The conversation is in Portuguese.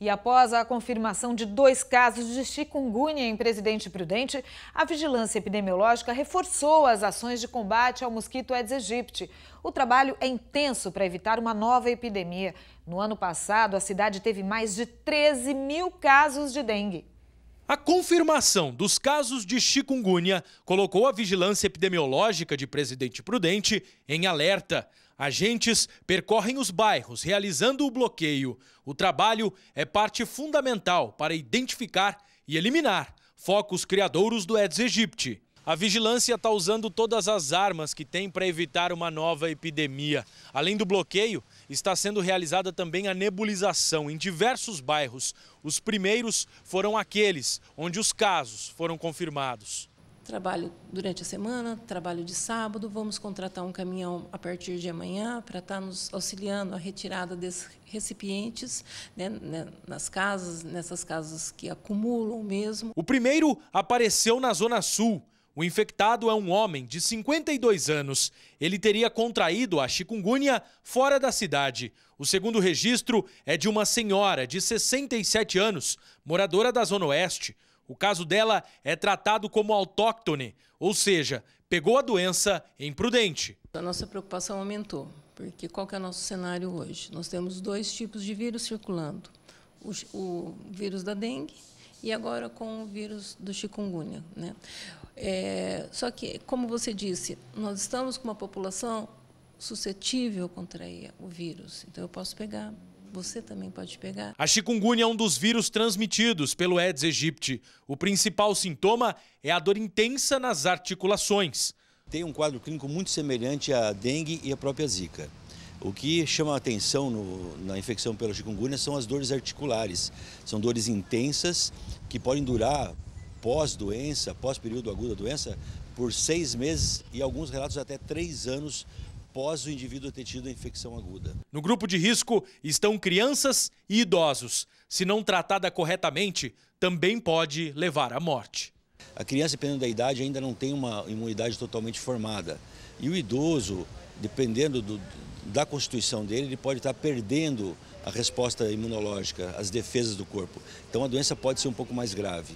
E após a confirmação de dois casos de chikungunya em Presidente Prudente, a vigilância epidemiológica reforçou as ações de combate ao mosquito Aedes aegypti. O trabalho é intenso para evitar uma nova epidemia. No ano passado, a cidade teve mais de 13 mil casos de dengue. A confirmação dos casos de chikungunya colocou a vigilância epidemiológica de Presidente Prudente em alerta. Agentes percorrem os bairros realizando o bloqueio. O trabalho é parte fundamental para identificar e eliminar focos criadouros do Aedes aegypti. A vigilância está usando todas as armas que tem para evitar uma nova epidemia. Além do bloqueio, está sendo realizada também a nebulização em diversos bairros. Os primeiros foram aqueles onde os casos foram confirmados trabalho durante a semana, trabalho de sábado. Vamos contratar um caminhão a partir de amanhã para estar tá nos auxiliando a retirada desses recipientes né, né, nas casas, nessas casas que acumulam mesmo. O primeiro apareceu na Zona Sul. O infectado é um homem de 52 anos. Ele teria contraído a chikungunya fora da cidade. O segundo registro é de uma senhora de 67 anos, moradora da Zona Oeste. O caso dela é tratado como autóctone, ou seja, pegou a doença imprudente. A nossa preocupação aumentou, porque qual é o nosso cenário hoje? Nós temos dois tipos de vírus circulando: o, o vírus da dengue e agora com o vírus do chikungunya. Né? É, só que, como você disse, nós estamos com uma população suscetível a contrair o vírus. Então, eu posso pegar, você também pode pegar. A chikungunya é um dos vírus transmitidos pelo Aedes aegypti. O principal sintoma é a dor intensa nas articulações. Tem um quadro clínico muito semelhante à dengue e à própria zika. O que chama a atenção no, na infecção pela chikungunya são as dores articulares. São dores intensas que podem durar pós-doença, pós-período agudo da doença, por seis meses e alguns relatos até três anos após o indivíduo ter tido a infecção aguda. No grupo de risco estão crianças e idosos. Se não tratada corretamente, também pode levar à morte. A criança, dependendo da idade, ainda não tem uma imunidade totalmente formada. E o idoso, dependendo do, da constituição dele, ele pode estar perdendo a resposta imunológica, as defesas do corpo. Então a doença pode ser um pouco mais grave.